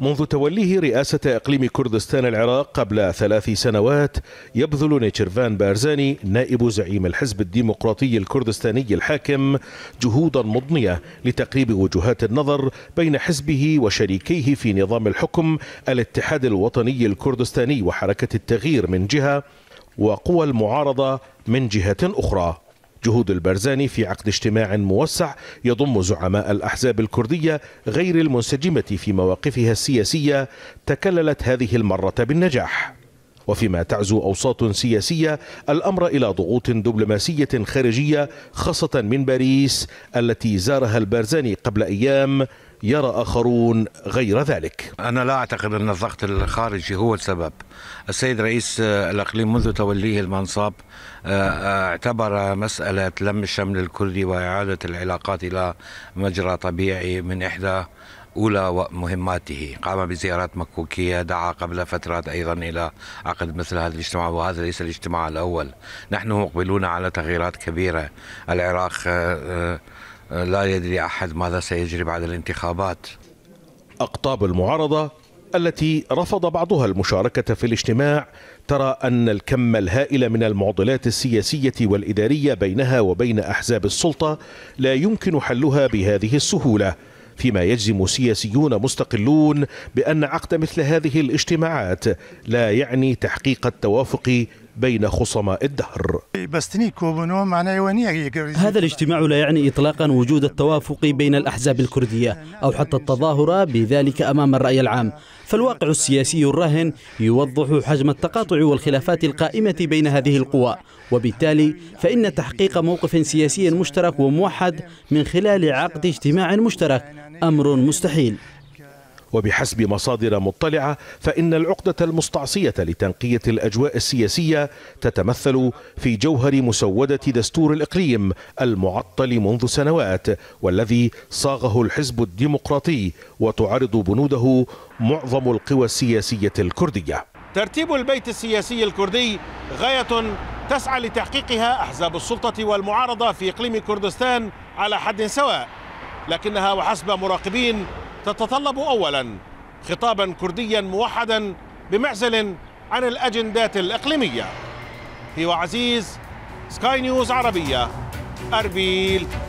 منذ توليه رئاسة إقليم كردستان العراق قبل ثلاث سنوات يبذل نيتشرفان بارزاني نائب زعيم الحزب الديمقراطي الكردستاني الحاكم جهودا مضنية لتقريب وجهات النظر بين حزبه وشريكيه في نظام الحكم الاتحاد الوطني الكردستاني وحركة التغيير من جهة وقوى المعارضة من جهة أخرى جهود البرزاني في عقد اجتماع موسع يضم زعماء الأحزاب الكردية غير المنسجمة في مواقفها السياسية تكللت هذه المرة بالنجاح وفيما تعزو أوساط سياسية الأمر إلى ضغوط دبلوماسية خارجية خاصة من باريس التي زارها البرزاني قبل أيام يرى آخرون غير ذلك أنا لا أعتقد أن الضغط الخارجي هو السبب السيد رئيس آه، الأقليم منذ توليه المنصب آه، آه، اعتبر مسألة لم الشمل الكردي وإعادة العلاقات إلى مجرى طبيعي من إحدى أولى مهماته قام بزيارات مكوكية دعا قبل فترات أيضا إلى عقد مثل هذا الاجتماع وهذا ليس الاجتماع الأول نحن مقبلون على تغييرات كبيرة العراق لا يدري احد ماذا سيجري بعد الانتخابات اقطاب المعارضه التي رفض بعضها المشاركه في الاجتماع ترى ان الكم الهائل من المعضلات السياسيه والاداريه بينها وبين احزاب السلطه لا يمكن حلها بهذه السهوله فيما يجزم سياسيون مستقلون بان عقد مثل هذه الاجتماعات لا يعني تحقيق التوافق بين خصماء الدهر هذا الاجتماع لا يعني إطلاقا وجود التوافق بين الأحزاب الكردية أو حتى التظاهر بذلك أمام الرأي العام فالواقع السياسي الراهن يوضح حجم التقاطع والخلافات القائمة بين هذه القوى وبالتالي فإن تحقيق موقف سياسي مشترك وموحد من خلال عقد اجتماع مشترك أمر مستحيل وبحسب مصادر مطلعه فان العقده المستعصيه لتنقيه الاجواء السياسيه تتمثل في جوهر مسوده دستور الاقليم المعطل منذ سنوات والذي صاغه الحزب الديمقراطي وتعرض بنوده معظم القوى السياسيه الكرديه. ترتيب البيت السياسي الكردي غايه تسعى لتحقيقها احزاب السلطه والمعارضه في اقليم كردستان على حد سواء لكنها وحسب مراقبين تتطلب اولا خطابا كرديا موحدا بمعزل عن الاجندات الاقليميه هي وعزيز سكاي نيوز عربيه اربيل